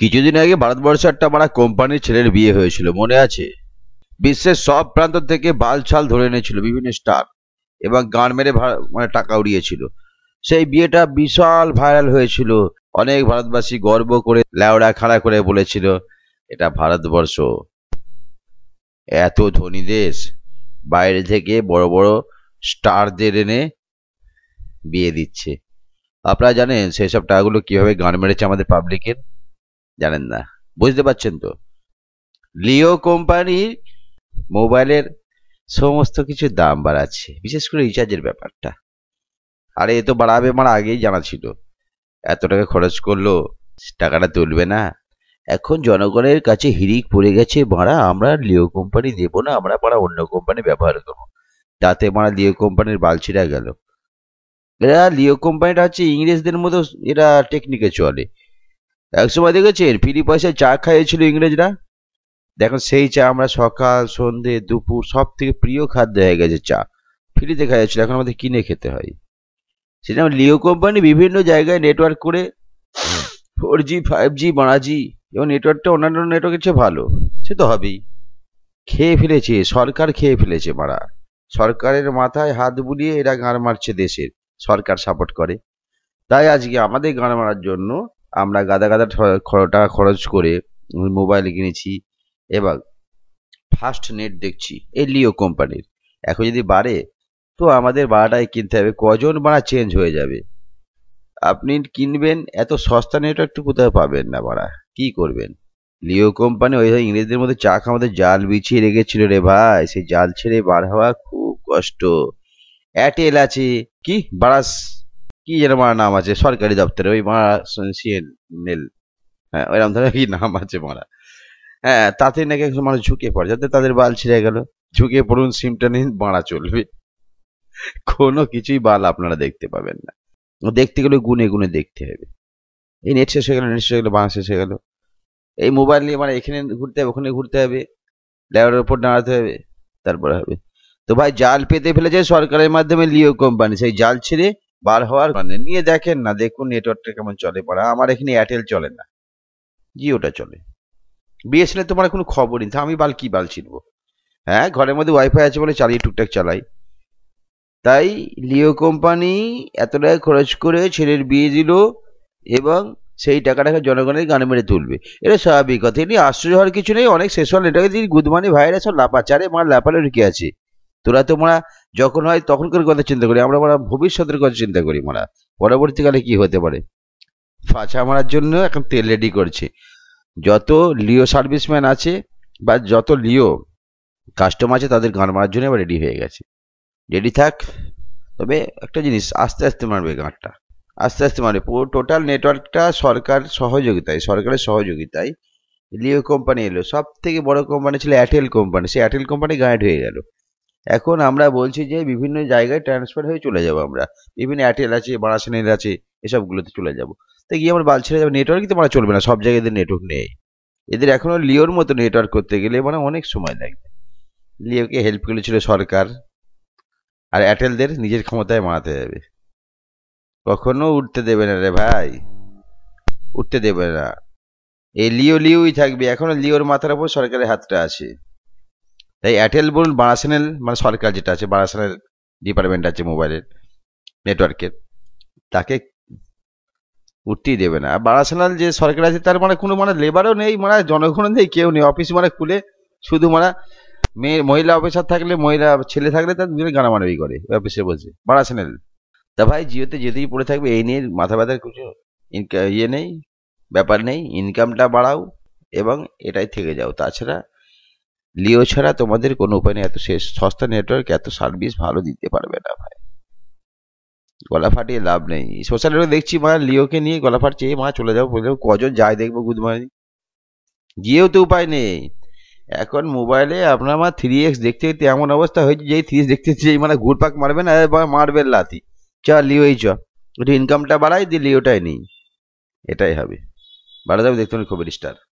কিছুদিন আগে ভারতবর্ষে একটা বড় কোম্পানির ছেলের বিয়ে হয়েছিল মনে আছে বিশ্বের সব প্রান্ত থেকে বাল ছাল ধরে এনেছিল বিভিন্ন স্টার এবং গান মেরে মানে টাকা উড়িয়েছিল সেই বিয়েটা বিশাল ভাইরাল হয়েছিল অনেক ভারতবাসী গর্ব করে ল্যাওড়া খাড়া করে বলেছিল এটা ভারতবর্ষ এত ধনী দেশ বাইরে থেকে বড় বড় স্টারদের এনে বিয়ে দিচ্ছে আপনারা জানেন সেই সব টাকাগুলো কীভাবে গান মেরেছে আমাদের পাবলিকের জানেন না বুঝতে পারছেন তো লিও কোম্পানির মোবাইলের সমস্ত কিছু দাম বাড়াচ্ছে বিশেষ করে রিচার্জের ব্যাপারটা আরে এ তো বাড়াবে আমার আগেই জানা ছিল এত টাকা খরচ করলো টাকাটা তুলবে না এখন জনগণের কাছে হিরিক পড়ে গেছে মারা আমরা লিও কোম্পানি দেবো না আমরা মারা অন্য কোম্পানি ব্যবহার করবো তাতে মারা লিও কোম্পানির বালছিরা গেল এরা লিও কোম্পানিটা হচ্ছে ইংরেজদের মতো এরা টেকনিকে চলে একসময় দেখেছেন ফিরি পয়সায় চা খাইয়েছিল ইংরেজরা দেখুন সেই চা আমরা সকাল সন্ধে দুপুর সব থেকে প্রিয় খাদ্য হয়ে গেছে চা ফ্রিতে খাইয়েছিল এখন আমাদের কিনে খেতে হয় সেটা লিও কোম্পানি বিভিন্ন জায়গায় নেটওয়ার্ক করে ফোর জি ফাইভ জি জি এবং নেটওয়ার্কটা অন্যান্য নেটওয়ার্কের চেয়ে ভালো সে তো হবেই খেয়ে ফেলেছে সরকার খেয়ে ফেলেছে মারা সরকারের মাথায় হাত বুলিয়ে এরা গান মারছে দেশের সরকার সাপোর্ট করে তাই আজকে আমাদের গান মারার জন্য আমরা গাদা গাদা টাকা খরচ করে মোবাইল কিনেছি এবার ফার্স্ট নেট দেখছি এই লিও কোম্পানির এখন যদি বাড়ে তো আমাদের বাড়াটাই কিনতে হবে কজন বাড়া চেঞ্জ হয়ে যাবে আপনি কিনবেন এত সস্তা নেটওয়ার্ক একটু কোথাও পাবেন না বাড়া কি করবেন লিও কোম্পানি ওই ইংরেজদের মধ্যে চাক আমাদের জাল বিছিয়ে রেখেছিল রে ভাই সেই জাল ছেড়ে বার হওয়া খুব কষ্ট অ্যাটেল আছে কি বাড়াস কি যেন মারা নাম আছে সরকারি দপ্তরে ওই মারা সিএনএল হ্যাঁ ওইরকম ধরে কি নাম আছে মারা হ্যাঁ তাতে নাকি একজন মানুষ ঝুঁকে পড়ে যাতে তাদের বাল ছিঁড়ে গেল ঝুঁকে পড়ুন সিমটা নিন বাঁড়া চলবে কোনো কিছুই বাল আপনারা দেখতে পাবেন না দেখতে গেলে গুনে গুনে দেখতে হবে এই নেট শেষ হয়ে গেলো নেট শেষ হয়ে গেলো বাঁশ শেষ হয়ে গেলো এই মোবাইল নিয়ে মানে এখানে ঘুরতে হবে ওখানে ঘুরতে হবে ল্যাবের ওপর দাঁড়াতে হবে তারপরে হবে তো ভাই জাল পেতে ফেলেছে সরকারের মাধ্যমে লিও কোম্পানি সেই জাল ছেড়ে বার হওয়ার মানে নিয়ে দেখেন না দেখুন নেটওয়ার্কটা কেমন চলে পড়া আমার এখানে এয়ারটেল চলে না জিওটা চলে বিএসএনএল তোমার কোনো খবর নেই আমি বাল কি বাল ছিনব হ্যাঁ ঘরের মধ্যে ওয়াইফাই আছে বলে চালিয়ে টুকটাক চালাই তাই লিও কোম্পানি এত টাকা খরচ করে ছেলের বিয়ে দিল এবং সেই টাকাটাকে জনগণের গানে মেরে তুলবে এটা স্বাভাবিক কথা এটি আশ্চর্য হওয়ার কিছু নেই অনেক শেষ হল এটাকে যদি গুদমানি ভাইরাস লাপাচারে মার লাপালে ঢুকে আছে তোরা তো মোরা যখন হয় তখনকার কথা চিন্তা করি আমরা মোরা ভবিষ্যতের কথা চিন্তা করি মোরা পরবর্তীকালে কি হতে পারে ফাঁচা মারার জন্য এখন তেল রেডি করছে যত লিও সার্ভিসম্যান আছে বা যত লিও কাস্টমার আছে তাদের গান মারার জন্য এবার রেডি হয়ে গেছে রেডি থাক তবে একটা জিনিস আস্তে আস্তে মারবে গাঁটটা আস্তে আস্তে মারবে পুরো টোটাল নেটওয়ার্কটা সরকার সহযোগিতায় সরকারের সহযোগিতায় লিও কোম্পানি এলো সব থেকে বড় কোম্পানি ছিল অ্যাটেল কোম্পানি সেই অ্যাটেল কোম্পানি গায়েড হয়ে গেল এখন আমরা বলছি যে বিভিন্ন জায়গায় ট্রান্সফার হয়ে চলে যাবো আমরা বিভিন্ন এয়ারটেল আছে বারাসিনের আছে এসবগুলোতে চলে যাব তো গিয়ে আমরা বাল ছেড়ে যাবো নেটওয়ার্ক তো মানে চলবে না সব জায়গায় এদের নেটওয়ার্ক নেই এদের এখনও লিওর মতো নেটওয়ার্ক করতে গেলে মানে অনেক সময় লাগবে লিওকে হেল্প করেছিল সরকার আর এয়ারটেলদের নিজের ক্ষমতায় মারাতে যাবে কখনো উঠতে দেবে না রে ভাই উঠতে দেবে না এই লিও লিওই থাকবে এখনো লিওর মাথার উপর সরকারের হাতটা আছে তাই এয়ারটেল বলুন বারাসেনেল মানে সরকার যেটা আছে বারাসেনেল ডিপার্টমেন্ট আছে মোবাইলের নেটওয়ার্কের তাকে উঠতেই দেবে না আর বারাসেনাল যে সরকার আছে তার মানে কোনো মানে লেবারও নেই মানে জনগণ নেই কেউ নেই অফিস মানে খুলে শুধু মানে মেয়ে মহিলা অফিসার থাকলে মহিলা ছেলে থাকলে তার দুজনে গানামানবি করে অফিসে বসে বারাসেনাল তা ভাই জিওতে যেতেই পড়ে থাকবে এই নিয়ে মাথা ব্যথার কিছু ইনকা ইয়ে নেই ব্যাপার নেই ইনকামটা বাড়াও এবং এটাই থেকে যাও তাছাড়া লিও ছাড়া তোমাদের কোনো উপায় নেই এত শেষ সস্তা নেটওয়ার্ক এত সার্ভিস ভালো দিতে পারবে না ভাই গলা ফাটিয়ে লাভ নেই সোশ্যাল মিডিয়া দেখছি মা লিওকে নিয়ে গলা ফাটছে মা চলে যাবো বলে কজন যায় দেখবো গুদমানি গিয়েও তো উপায় নেই এখন মোবাইলে আপনার মা থ্রি এক্স দেখতে দেখতে এমন অবস্থা হয়েছে যেই থ্রি দেখতে যে মানে ঘুরপাক মারবে না মারবে লাথি চ লিওই চ একটু ইনকামটা বাড়াই দিয়ে লিওটাই নেই এটাই হবে বাড়া যাবে দেখতে খবর স্টার